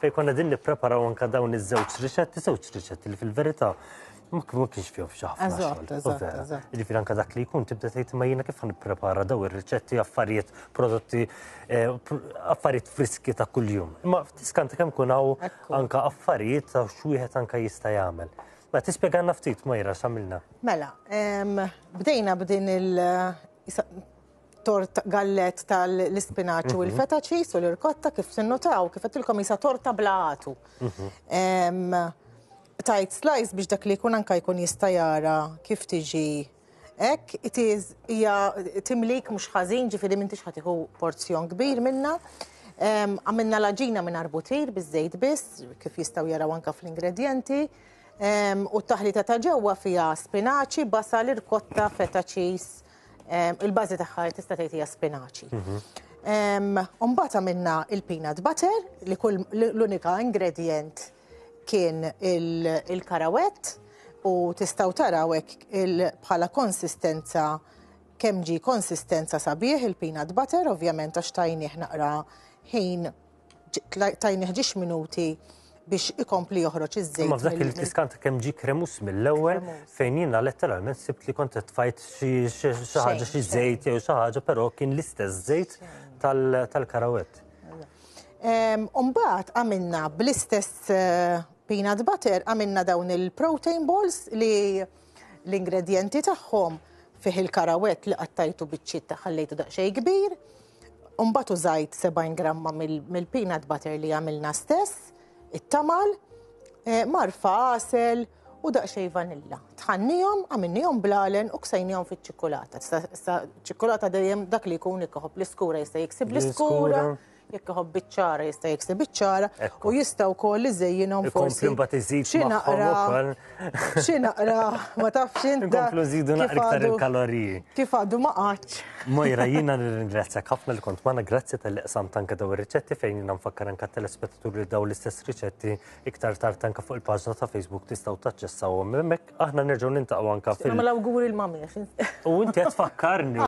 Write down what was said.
fej konna din nippreparaw anka dawn iż-żewġ riċetti, żewġ riċetti li fil-verità ma kienx fihom xaħna. Ġifier anka dak li jkun tibda tgħid ma jiena kif nipprepara daw ir-riċetti affarijiet prodotti eh, affarijiet friski ta' kuljum. Imma tiskanta kemm kun hawn anka affarijiet ta' xwieħed anka jista' jagħmel. Ma tispjeganna ftit ma jira x'għamilna. Mela, bdejna b'din il tort gallet tal-ispinaċu u mhm. l ċis u l-irkotta kif tinnotaw, kif għattilkom jisa torta blaħatu. Mhm. Tajt slice biex dak li kun anka jkun jistajara kif tiġi ek, itiz hija timlik mhux ħażin ġifieri minn tixħatiħu porzjon kbir minna. Għamilna laġina minn arbutir biż-żejt biss, kif jistaw jaraw anka fl-ingredienti. U t taħli ta' ġewwa fija spinaċi, basal, irkotta, feta ċis, il-bażi tagħha tista' tgħid hija spinaċi. Umbata minna il-peanut butter li kull l-unika ingredient kien il-karawet u tistaw taraw bħala konsistenza kemm ġi konsistenza sabiħ il-peanut butter, ovvjament għax tajnieh naqra ħin tajnieh ġiex minuti باش اكومبلي يهرج الزيت كما ذاك اللي تسكنت كان مجي كريموس من الاول فينين على ترى من سبت اللي كنت تفايت شي شي حاجه شي زيت او شي حاجه برو كاين لست الزيت تاع تاع الكراوات ام بعد عملنا بلستس بينات باتر عملنا داون البروتين بولز اللي الانجريدينتي تاعهم فيه الكراوات اللي قطيتو بالشيتا خليتو ده شيء كبير ومبات زايد 70 جرام من البينات باتر اللي عملنا ستس it-tamal, eh, marfa asel u daqxej vanilla. Tħannijom, għaminnijom blalen u ksajnijom fit ċikolata. Ċikolata dejjem dak li jkun ikkoħob l-iskura jista jiksib l-iskura jekk iħobb biċċara jista' jikseb biċċara u jista' wkoll iżejjinhom forsi. Komplu mbagħad iżid magħhom ukoll. Xi naqra ma tafx inta. Komplu żidu naqra iktar il-kaloriji. Kif għadu ma qatx. Mojra jiena nirringrazzjak ħafna li kont magħna grazzi tal-iqsam tanka daw ir-riċetti fejn jiena nfakkar anke telespettaturi daw l-istess riċetti iktar tard tanka fuq il-paġna ta' Facebook tistgħu taċċessawhom. Hemmhekk aħna nerġgħu nintaqgħu anke fil. Ma l-awguri l-mamiex. U inti qed tfakkarni.